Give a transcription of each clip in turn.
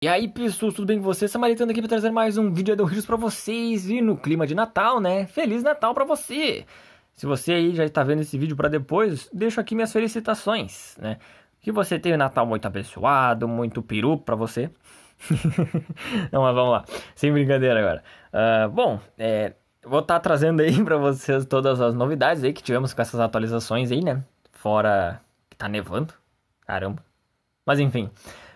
E aí pessoas, tudo bem com vocês? Samaritano é aqui para trazer mais um vídeo do Rios para vocês e no clima de Natal, né? Feliz Natal para você! Se você aí já está vendo esse vídeo para depois, deixo aqui minhas felicitações, né? Que você tenha um Natal muito abençoado, muito peru para você. Não, mas vamos lá, sem brincadeira agora. Uh, bom, é, vou estar tá trazendo aí para vocês todas as novidades aí que tivemos com essas atualizações aí, né? Fora que tá nevando, caramba. Mas enfim...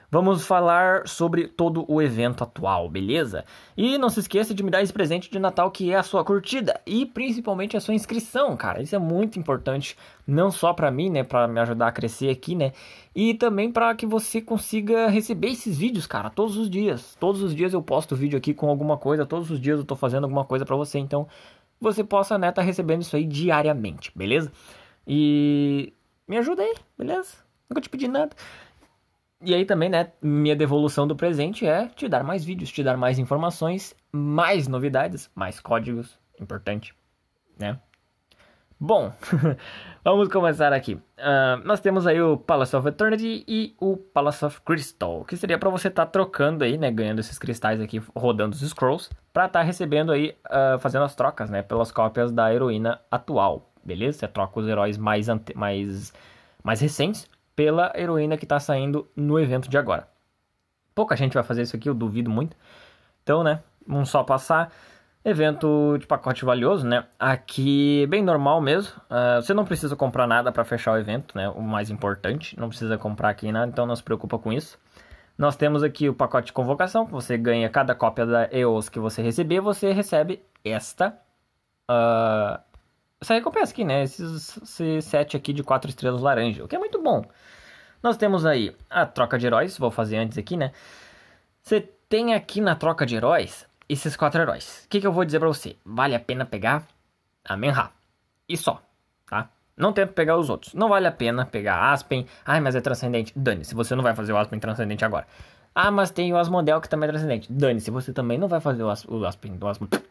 Vamos falar sobre todo o evento atual, beleza? E não se esqueça de me dar esse presente de Natal que é a sua curtida e principalmente a sua inscrição, cara. Isso é muito importante, não só para mim, né, para me ajudar a crescer aqui, né, e também para que você consiga receber esses vídeos, cara, todos os dias. Todos os dias eu posto vídeo aqui com alguma coisa, todos os dias eu tô fazendo alguma coisa para você, então você possa, né, tá recebendo isso aí diariamente, beleza? E me ajuda aí, beleza? Nunca te pedi nada. E aí também, né, minha devolução do presente é te dar mais vídeos, te dar mais informações, mais novidades, mais códigos, importante, né? Bom, vamos começar aqui. Uh, nós temos aí o Palace of Eternity e o Palace of Crystal, que seria para você estar tá trocando aí, né, ganhando esses cristais aqui, rodando os scrolls, para estar tá recebendo aí, uh, fazendo as trocas, né, pelas cópias da heroína atual, beleza? Você troca os heróis mais, ante... mais... mais recentes pela heroína que está saindo no evento de agora. Pouca gente vai fazer isso aqui, eu duvido muito. Então, né, vamos só passar. Evento de pacote valioso, né? Aqui, bem normal mesmo. Uh, você não precisa comprar nada para fechar o evento, né? O mais importante. Não precisa comprar aqui nada, então não se preocupa com isso. Nós temos aqui o pacote de convocação, que você ganha cada cópia da EOS que você receber. Você recebe esta, ah, essa recompensa é aqui, né? Esses, esse set aqui de quatro estrelas laranja, o que é muito bom. Nós temos aí a troca de heróis, vou fazer antes aqui, né? Você tem aqui na troca de heróis esses quatro heróis. O que, que eu vou dizer pra você? Vale a pena pegar a Menha E só, tá? Não tem pra pegar os outros. Não vale a pena pegar Aspen. Ai, mas é transcendente. Dane-se, você não vai fazer o Aspen transcendente agora. Ah, mas tem o Asmodel que também é transcendente. Dane-se, você também não vai fazer o, As o Aspen,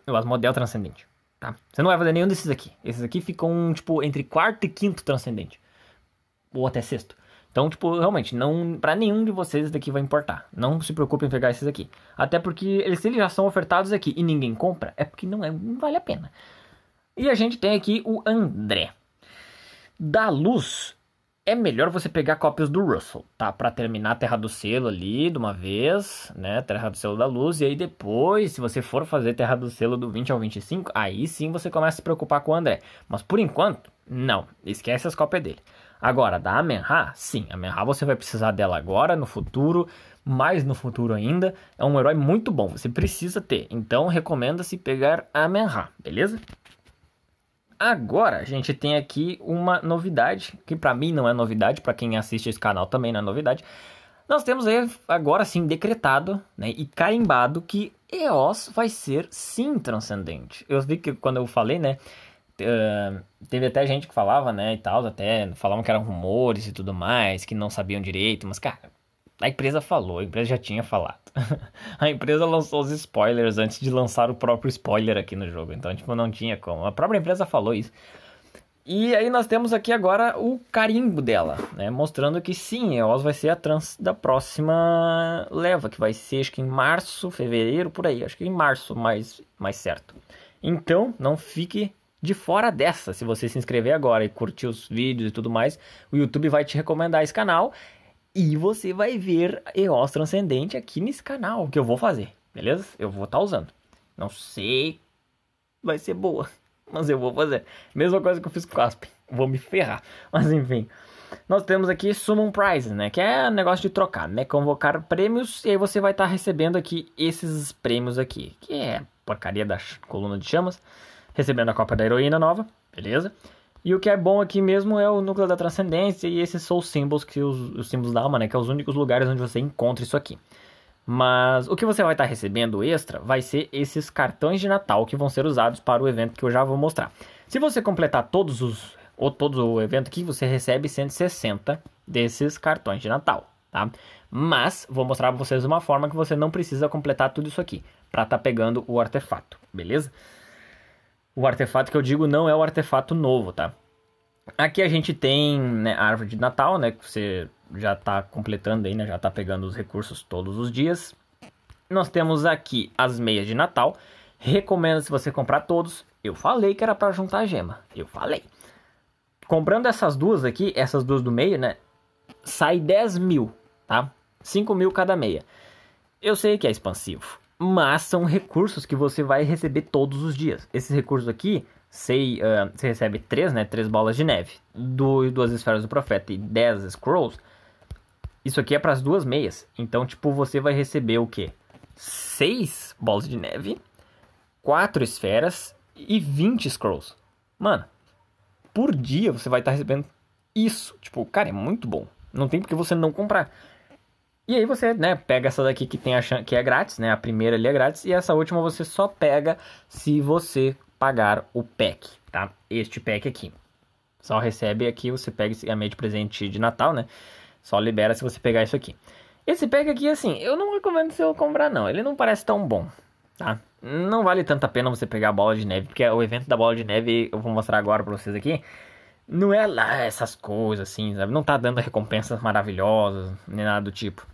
o Asmodel transcendente. Tá? Você não vai fazer nenhum desses aqui. Esses aqui ficam, tipo, entre quarto e quinto transcendente. Ou até sexto. Então, tipo, realmente, não para nenhum de vocês daqui vai importar. Não se preocupem em pegar esses aqui. Até porque eles, se eles já são ofertados aqui e ninguém compra, é porque não, é, não vale a pena. E a gente tem aqui o André. Da Luz é melhor você pegar cópias do Russell, tá? Para terminar a Terra do Selo ali de uma vez, né? Terra do Selo da Luz. E aí depois, se você for fazer Terra do Selo do 20 ao 25, aí sim você começa a se preocupar com o André. Mas por enquanto, não. Esquece as cópias dele. Agora, da Amenha, sim, a Amenha você vai precisar dela agora, no futuro, mais no futuro ainda. É um herói muito bom, você precisa ter. Então, recomenda-se pegar a Amenha, beleza? Agora a gente tem aqui uma novidade, que para mim não é novidade, para quem assiste esse canal também não é novidade. Nós temos aí agora sim decretado né, e carimbado que EOS vai ser sim transcendente. Eu vi que quando eu falei, né? Uh, teve até gente que falava, né, e tal, até falavam que eram rumores e tudo mais, que não sabiam direito, mas cara, a empresa falou, a empresa já tinha falado. a empresa lançou os spoilers antes de lançar o próprio spoiler aqui no jogo, então tipo não tinha como. A própria empresa falou isso. E aí nós temos aqui agora o carimbo dela, né? Mostrando que sim, a Oz vai ser a trans da próxima leva, que vai ser acho que em março, fevereiro, por aí. Acho que em março mais, mais certo. Então, não fique de fora dessa. Se você se inscrever agora e curtir os vídeos e tudo mais, o YouTube vai te recomendar esse canal. E você vai ver EOS Transcendente aqui nesse canal que eu vou fazer, beleza? Eu vou estar tá usando. Não sei, vai ser boa, mas eu vou fazer. Mesma coisa que eu fiz com o Aspen, vou me ferrar. Mas enfim, nós temos aqui Summon Prizes, né? Que é negócio de trocar, né? Convocar prêmios e aí você vai estar tá recebendo aqui esses prêmios aqui, que é porcaria da coluna de chamas, recebendo a Copa da Heroína nova, beleza? E o que é bom aqui mesmo é o núcleo da transcendência e esses os símbolos que os, os símbolos da alma, né? Que é os únicos lugares onde você encontra isso aqui. Mas o que você vai estar tá recebendo extra vai ser esses cartões de Natal que vão ser usados para o evento que eu já vou mostrar. Se você completar todos os ou todo o evento aqui, você recebe 160 desses cartões de Natal, tá? Mas vou mostrar para vocês uma forma que você não precisa completar tudo isso aqui para estar tá pegando o artefato, beleza? O artefato que eu digo não é o artefato novo, tá? Aqui a gente tem né, a árvore de Natal, né? Que você já está completando aí, né? Já está pegando os recursos todos os dias. Nós temos aqui as meias de Natal. Recomendo se você comprar todos. Eu falei que era para juntar a gema. Eu falei. Comprando essas duas aqui, essas duas do meio, né? Sai 10 mil, tá? 5 mil cada meia. Eu sei que é expansivo mas são recursos que você vai receber todos os dias. Esses recursos aqui, sei, uh, você recebe três, né? Três bolas de neve, do, duas esferas do profeta e dez scrolls. Isso aqui é para as duas meias. Então, tipo, você vai receber o quê? Seis bolas de neve, quatro esferas e 20 scrolls. Mano, por dia você vai estar tá recebendo isso. Tipo, cara, é muito bom. Não tem porque você não comprar. E aí você, né, pega essa daqui que tem a chance, que é grátis, né? A primeira ali é grátis e essa última você só pega se você pagar o pack, tá? Este pack aqui. Só recebe aqui, você pega a meia de presente de Natal, né? Só libera se você pegar isso aqui. Esse pack aqui, assim, eu não recomendo você comprar, não. Ele não parece tão bom, tá? Não vale tanta pena você pegar a bola de neve, porque o evento da bola de neve, eu vou mostrar agora pra vocês aqui, não é lá essas coisas, assim, sabe? Não tá dando recompensas maravilhosas, nem nada do tipo.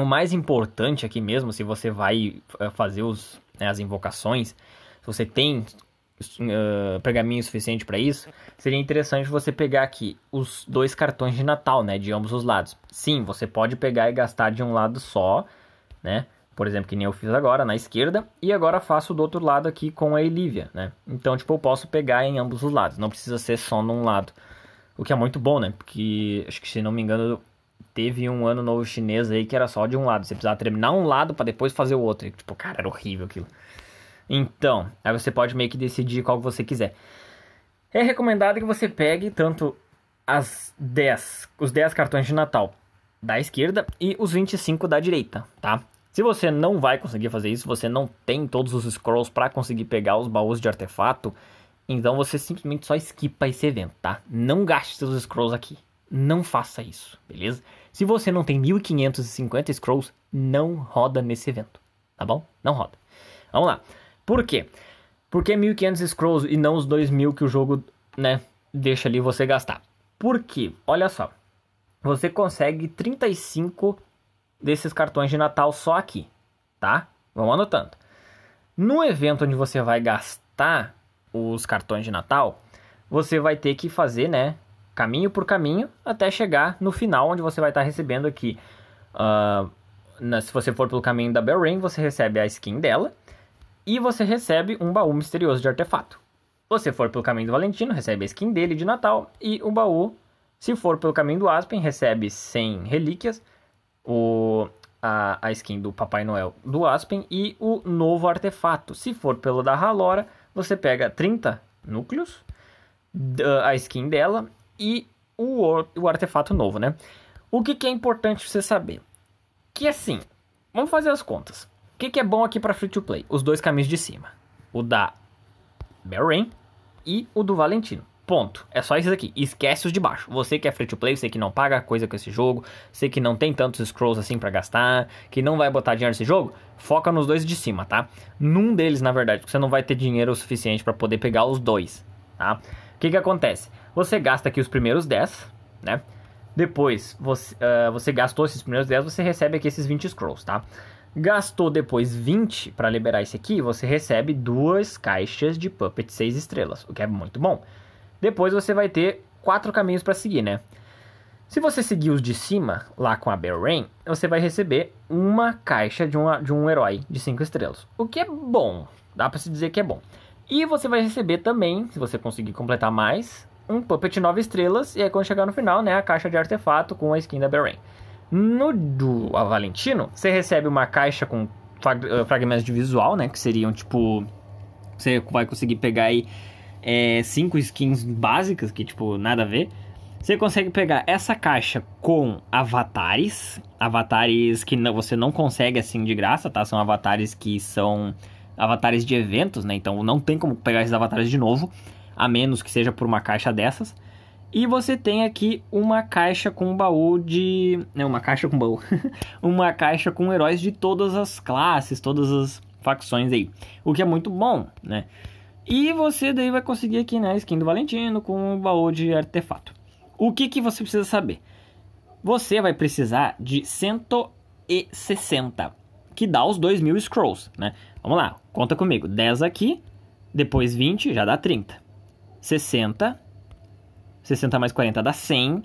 O mais importante aqui mesmo, se você vai eh, fazer os, né, as invocações, se você tem uh, pergaminho suficiente para isso, seria interessante você pegar aqui os dois cartões de Natal, né, de ambos os lados. Sim, você pode pegar e gastar de um lado só, né? Por exemplo, que nem eu fiz agora na esquerda, e agora faço do outro lado aqui com a Elívia, né? Então, tipo, eu posso pegar em ambos os lados, não precisa ser só num lado. O que é muito bom, né? Porque acho que se não me engano, teve um ano novo chinês aí que era só de um lado. Você precisava terminar um lado para depois fazer o outro. E, tipo, cara, era horrível aquilo. Então, aí você pode meio que decidir qual você quiser. É recomendado que você pegue tanto as 10, os 10 cartões de Natal da esquerda e os 25 da direita, tá? Se você não vai conseguir fazer isso, você não tem todos os scrolls para conseguir pegar os baús de artefato, então você simplesmente só esquipa esse evento, tá? Não gaste seus scrolls aqui. Não faça isso, beleza? Se você não tem 1550 scrolls, não roda nesse evento, tá bom? Não roda. Vamos lá. Por quê? Por que 1500 scrolls e não os 2000 que o jogo, né, deixa ali você gastar? Porque, olha só, você consegue 35 desses cartões de Natal só aqui, tá? Vamos anotando. No evento onde você vai gastar os cartões de Natal, você vai ter que fazer, né, caminho por caminho, até chegar no final, onde você vai estar tá recebendo aqui. Uh, na, se você for pelo caminho da Bell Ring, você recebe a skin dela e você recebe um baú misterioso de artefato. Se você for pelo caminho do Valentino, recebe a skin dele de Natal e o baú. Se for pelo caminho do Aspen, recebe 100 relíquias, o, a, a skin do Papai Noel do Aspen e o novo artefato. Se for pelo da Halora, você pega 30 núcleos, a skin dela e o, o artefato novo, né? O que, que é importante você saber? Que assim, vamos fazer as contas. O que, que é bom aqui para free to play? Os dois caminhos de cima: o da Belrain e o do Valentino. Ponto. É só isso aqui. Esquece os de baixo. Você que é free to play, você que não paga coisa com esse jogo, você que não tem tantos scrolls assim para gastar, que não vai botar dinheiro nesse jogo, foca nos dois de cima, tá? Num deles, na verdade, você não vai ter dinheiro o suficiente para poder pegar os dois, tá? O que que acontece? Você gasta aqui os primeiros 10, né? Depois, você, uh, você gastou esses primeiros 10, você recebe aqui esses 20 scrolls, tá? Gastou depois 20 para liberar esse aqui, você recebe duas caixas de Puppet 6 estrelas, o que é muito bom. Depois você vai ter quatro caminhos para seguir, né? Se você seguir os de cima, lá com a Bell Rain, você vai receber uma caixa de, uma, de um herói de 5 estrelas. O que é bom, dá para se dizer que é bom. E você vai receber também, se você conseguir completar mais, um Puppet 9 estrelas, e aí quando chegar no final, né, a caixa de artefato com a skin da Beren. No do a Valentino, você recebe uma caixa com eh, fragmentos de visual, né, que seriam tipo... Você vai conseguir pegar aí é, cinco skins básicas, que tipo, nada a ver. Você consegue pegar essa caixa com avatares, avatares que não, você não consegue assim de graça, tá? São avatares que são avatares de eventos, né? Então não tem como pegar esses avatares de novo a menos que seja por uma caixa dessas. E você tem aqui uma caixa com um baú de. Não, né, uma caixa com baú. uma caixa com heróis de todas as classes, todas as facções aí. O que é muito bom, né? E você daí vai conseguir aqui, né? Skin do Valentino com um baú de artefato. O que, que você precisa saber? Você vai precisar de 160, que dá os 2 mil scrolls, né? Vamos lá, conta comigo. 10 aqui, depois 20, já dá 30. 60. 60 mais 40 dá 100.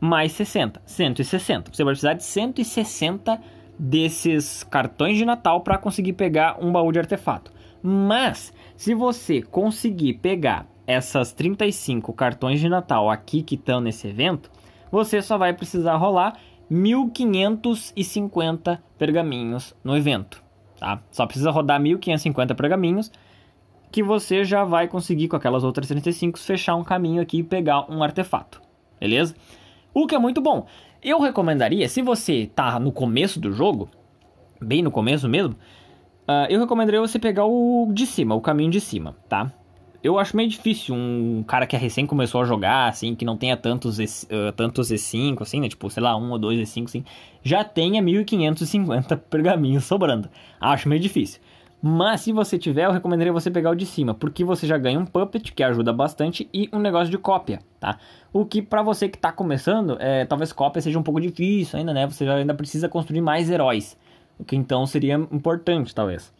Mais 60. 160. Você vai precisar de 160 desses cartões de Natal para conseguir pegar um baú de artefato. Mas, se você conseguir pegar essas 35 cartões de Natal aqui que estão nesse evento, você só vai precisar rolar 1550 pergaminhos no evento. Tá? Só precisa rodar 1550 pergaminhos que você já vai conseguir com aquelas outras 35 fechar um caminho aqui e pegar um artefato, beleza? O que é muito bom. Eu recomendaria, se você tá no começo do jogo, bem no começo mesmo, uh, eu recomendaria você pegar o de cima, o caminho de cima, tá? Eu acho meio difícil um cara que é recém começou a jogar, assim, que não tenha tantos, uh, tantos E5, assim, né? Tipo, sei lá, um ou dois E5, assim, já tenha 1550 pergaminhos sobrando. Acho meio difícil. Mas se você tiver, eu recomendaria você pegar o de cima, porque você já ganha um puppet, que ajuda bastante, e um negócio de cópia, tá? O que para você que está começando, é, talvez cópia seja um pouco difícil ainda, né? Você ainda precisa construir mais heróis, o que então seria importante, talvez.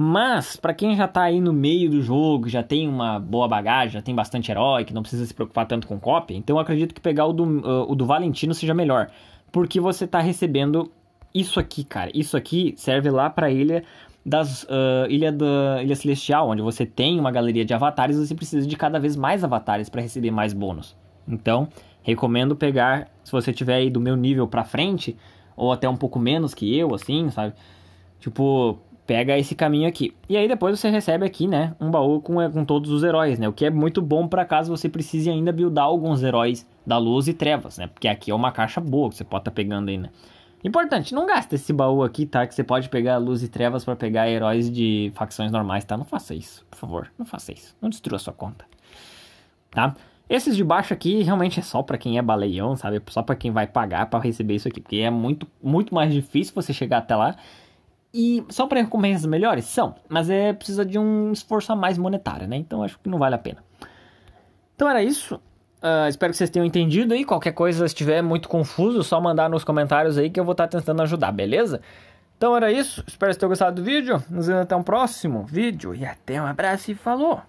Mas, para quem já tá aí no meio do jogo, já tem uma boa bagagem, já tem bastante herói, que não precisa se preocupar tanto com cópia, então eu acredito que pegar o do, uh, o do Valentino seja melhor. Porque você tá recebendo isso aqui, cara. Isso aqui serve lá pra ilha das uh, Ilha, da, Ilha Celestial, onde você tem uma galeria de avatares, você precisa de cada vez mais avatares para receber mais bônus. Então, recomendo pegar, se você tiver aí do meu nível para frente, ou até um pouco menos que eu, assim, sabe? Tipo, pega esse caminho aqui. E aí depois você recebe aqui, né, um baú com, eh, com todos os heróis, né? O que é muito bom para caso você precise ainda buildar alguns heróis da luz e trevas, né? Porque aqui é uma caixa boa que você pode estar tá pegando aí, né? Importante, não gasta esse baú aqui, tá? Que você pode pegar luz e trevas para pegar heróis de facções normais, tá? Não faça isso, por favor. Não faça isso. Não destrua sua conta. Tá? Esses de baixo aqui realmente é só para quem é baleião, sabe? Só para quem vai pagar para receber isso aqui, porque é muito, muito mais difícil você chegar até lá. E só para recompensas melhores são, mas é precisa de um esforço a mais monetário, né? Então acho que não vale a pena. Então era isso. Ah, espero que vocês tenham entendido aí. Qualquer coisa, se estiver muito confuso, só mandar nos comentários aí que eu vou estar tá tentando ajudar, beleza? Então era isso. Espero que vocês tenham gostado do vídeo. Nos vemos até um próximo vídeo. E até um abraço e falou!